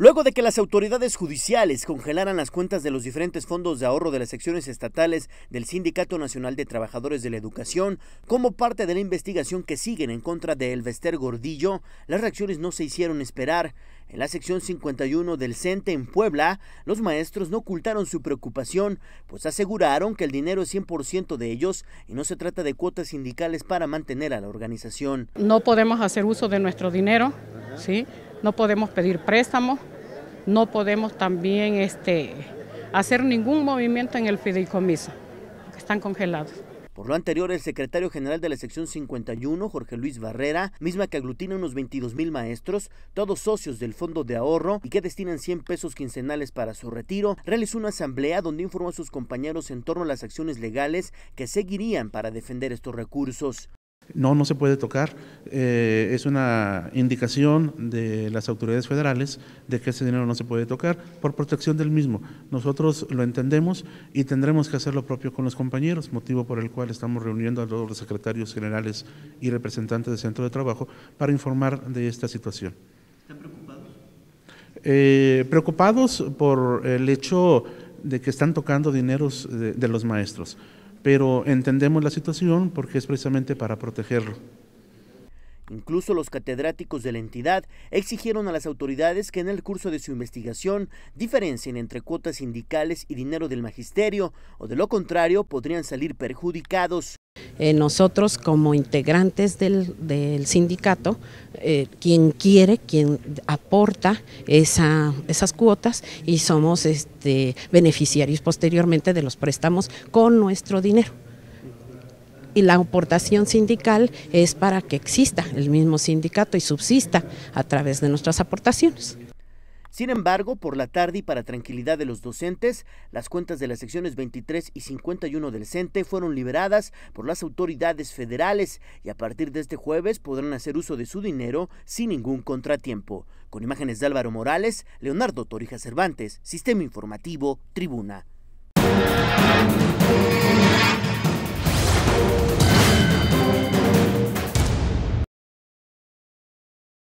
Luego de que las autoridades judiciales congelaran las cuentas de los diferentes fondos de ahorro de las secciones estatales del Sindicato Nacional de Trabajadores de la Educación, como parte de la investigación que siguen en contra de Elvester Gordillo, las reacciones no se hicieron esperar. En la sección 51 del CENTE en Puebla, los maestros no ocultaron su preocupación, pues aseguraron que el dinero es 100% de ellos y no se trata de cuotas sindicales para mantener a la organización. No podemos hacer uso de nuestro dinero, ¿sí? no podemos pedir préstamos, no podemos también este, hacer ningún movimiento en el fideicomiso, que están congelados. Por lo anterior, el secretario general de la sección 51, Jorge Luis Barrera, misma que aglutina unos 22 mil maestros, todos socios del fondo de ahorro y que destinan 100 pesos quincenales para su retiro, realizó una asamblea donde informó a sus compañeros en torno a las acciones legales que seguirían para defender estos recursos. No, no se puede tocar. Eh, es una indicación de las autoridades federales de que ese dinero no se puede tocar por protección del mismo. Nosotros lo entendemos y tendremos que hacer lo propio con los compañeros, motivo por el cual estamos reuniendo a todos los secretarios generales y representantes del centro de trabajo para informar de esta situación. ¿Están preocupados? Eh, preocupados por el hecho de que están tocando dineros de los maestros pero entendemos la situación porque es precisamente para protegerlo. Incluso los catedráticos de la entidad exigieron a las autoridades que en el curso de su investigación diferencien entre cuotas sindicales y dinero del magisterio, o de lo contrario podrían salir perjudicados. Eh, nosotros como integrantes del, sindicato, eh, quien quiere, quien aporta esas cuotas y somos este, beneficiarios posteriormente de los préstamos con nuestro dinero. Y la aportación sindical es para que exista el mismo sindicato y subsista a través de nuestras aportaciones. Sin embargo, por la tarde y para tranquilidad de los docentes, las cuentas de las secciones 23 y 51 del CENTE e fueron liberadas por las autoridades federales y a partir de este jueves podrán hacer uso de su dinero sin ningún contratiempo. Con imágenes de Álvaro Morales, Leonardo Torija Cervantes, Sistema Informativo, Tribuna.